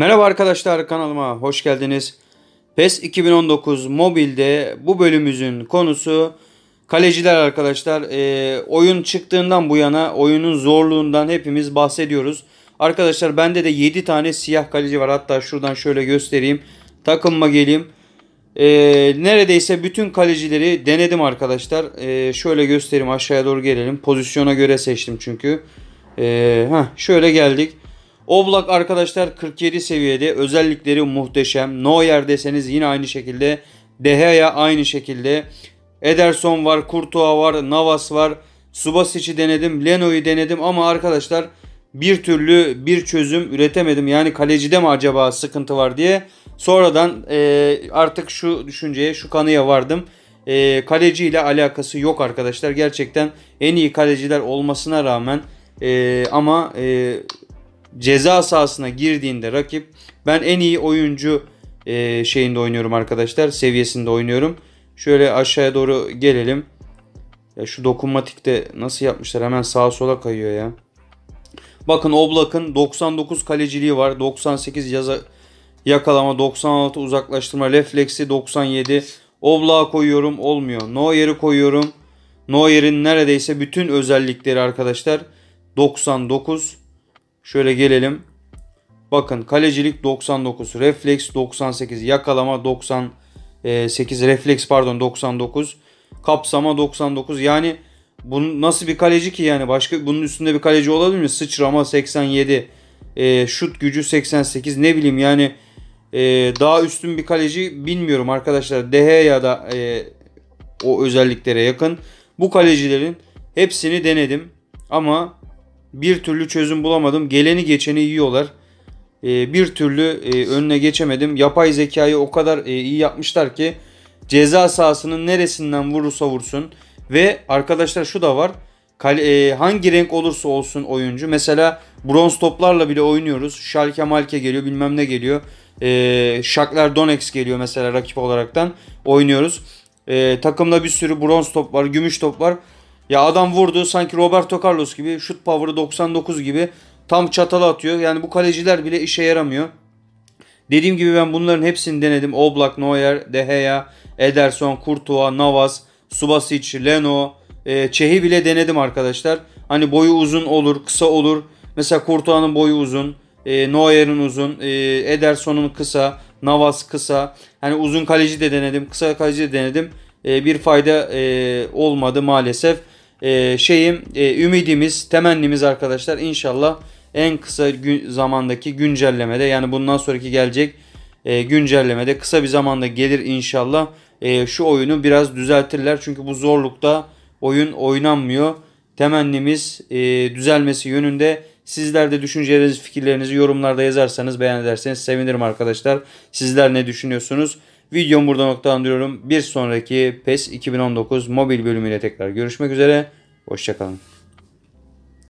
Merhaba arkadaşlar kanalıma hoş geldiniz. PES 2019 mobilde bu bölümümüzün konusu kaleciler arkadaşlar. E, oyun çıktığından bu yana oyunun zorluğundan hepimiz bahsediyoruz. Arkadaşlar bende de 7 tane siyah kaleci var. Hatta şuradan şöyle göstereyim. Takımıma geleyim. E, neredeyse bütün kalecileri denedim arkadaşlar. E, şöyle göstereyim aşağıya doğru gelelim. Pozisyona göre seçtim çünkü. E, heh, şöyle geldik. Oblak arkadaşlar 47 seviyede özellikleri muhteşem. Neuer deseniz yine aynı şekilde. Dehea aynı şekilde. Ederson var, Kurtuğa var, Navas var. Subasic'i denedim, Leno'yu denedim ama arkadaşlar bir türlü bir çözüm üretemedim. Yani kalecide mi acaba sıkıntı var diye. Sonradan e, artık şu düşünceye, şu kanıya vardım. E, kaleci ile alakası yok arkadaşlar. Gerçekten en iyi kaleciler olmasına rağmen e, ama e, ceza sahasına girdiğinde rakip ben en iyi oyuncu e, şeyinde oynuyorum arkadaşlar seviyesinde oynuyorum. Şöyle aşağıya doğru gelelim. Ya şu dokunmatikte nasıl yapmışlar hemen sağa sola kayıyor ya. Bakın Oblak'ın 99 kaleciliği var. 98 yaza, yakalama, 96 uzaklaştırma, refleksi 97. Oblak'a koyuyorum olmuyor. Neuer'i koyuyorum. Neuer'in neredeyse bütün özellikleri arkadaşlar 99. Şöyle gelelim. Bakın kalecilik 99, refleks 98, yakalama 98, refleks pardon 99, kapsama 99. Yani bu nasıl bir kaleci ki yani başka bunun üstünde bir kaleci olabilir mi? Sıçrama 87, e, şut gücü 88 ne bileyim yani e, daha üstün bir kaleci bilmiyorum arkadaşlar. Dehe ya da e, o özelliklere yakın. Bu kalecilerin hepsini denedim ama bir türlü çözüm bulamadım. Geleni geçeni yiyorlar. Ee, bir türlü e, önüne geçemedim. Yapay zekayı o kadar e, iyi yapmışlar ki ceza sahasının neresinden vurursa vursun. Ve arkadaşlar şu da var. E, hangi renk olursa olsun oyuncu. Mesela bronz toplarla bile oynuyoruz. Şalke malke geliyor bilmem ne geliyor. E, Shakhtar Donetsk geliyor mesela rakip olaraktan. Oynuyoruz. Ee, takımda bir sürü bronz top var, gümüş top var. Ya adam vurdu sanki Roberto Carlos gibi şut power'ı 99 gibi tam çatala atıyor. Yani bu kaleciler bile işe yaramıyor. Dediğim gibi ben bunların hepsini denedim. Oblak, Neuer, De Gea, Ederson, Courtois, Navas, Subasic, Leno, e, Çehi bile denedim arkadaşlar. Hani boyu uzun olur, kısa olur. Mesela Courtois'ın boyu uzun, e, Neuer'in uzun, e, Ederson'un kısa, Navas kısa. Hani uzun kaleci de denedim, kısa kaleci de denedim. E, bir fayda e, olmadı maalesef e, şeyim e, ümidimiz, temennimiz arkadaşlar inşallah en kısa gün, zamandaki güncellemede yani bundan sonraki gelecek e, güncellemede kısa bir zamanda gelir inşallah. E, şu oyunu biraz düzeltirler çünkü bu zorlukta oyun oynanmıyor. Temennimiz e, düzelmesi yönünde. Sizler de düşüncelerinizi, fikirlerinizi yorumlarda yazarsanız, beğen ederseniz sevinirim arkadaşlar. Sizler ne düşünüyorsunuz? Videomu burada noktalandırıyorum. Bir sonraki PES 2019 mobil bölümüyle tekrar görüşmek üzere. Hoşçakalın.